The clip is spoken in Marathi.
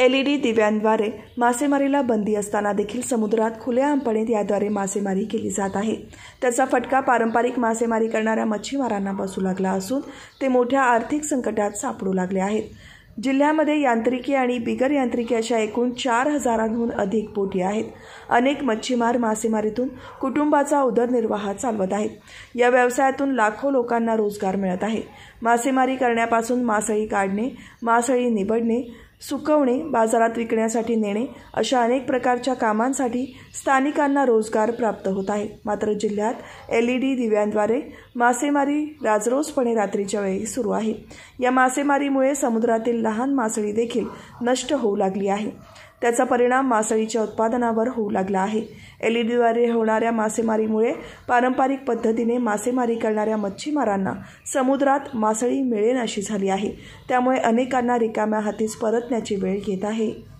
एल ई दिव्यांद्वारे मासेमारीला बंदी असताना देखील समुद्रात खुल्या आमपणे याद्वारे मासेमारी केली जात आहे त्याचा फटका पारंपरिक मासेमारी करणाऱ्या मच्छीमारांना बसू लागला असून ते मोठ्या आर्थिक संकटात सापडू लागले आहेत जिल्ह्यामध्ये यांत्रिकी आणि बिगर यांत्रिकी अशा एकूण चार हजारांहून अधिक बोटी आहेत अनेक मच्छीमार मासेमारीतून कुटुंबाचा उदरनिर्वाह चालवत आहेत या व्यवसायातून लाखो लोकांना रोजगार मिळत आहे मासेमारी करण्यापासून मासळी काढणे मासळी निवडणे सुकवणे बाजारात विकण्यासाठी नेणे अशा अनेक प्रकारच्या कामांसाठी स्थानिकांना रोजगार प्राप्त होत आहे मात्र जिल्ह्यात एल ई डी दिव्यांद्वारे मासेमारी राजरोजपणे रात्रीच्या वेळी सुरू आहे या मासेमारीमुळे समुद्रातील लहान मासळी देखील नष्ट होऊ लागली आहे त्याचा परिणाम मासळीच्या उत्पादनावर होऊ लागला आहे एल डीद्वारे होणाऱ्या मासेमारीमुळे पारंपरिक पद्धतीने मासेमारी करणाऱ्या मच्छीमारांना समुद्रात मासळी मिळेनाशी अशी झाली आहे त्यामुळे अनेकांना रिकाम्या हातीच परतण्याची वेळ येत आहे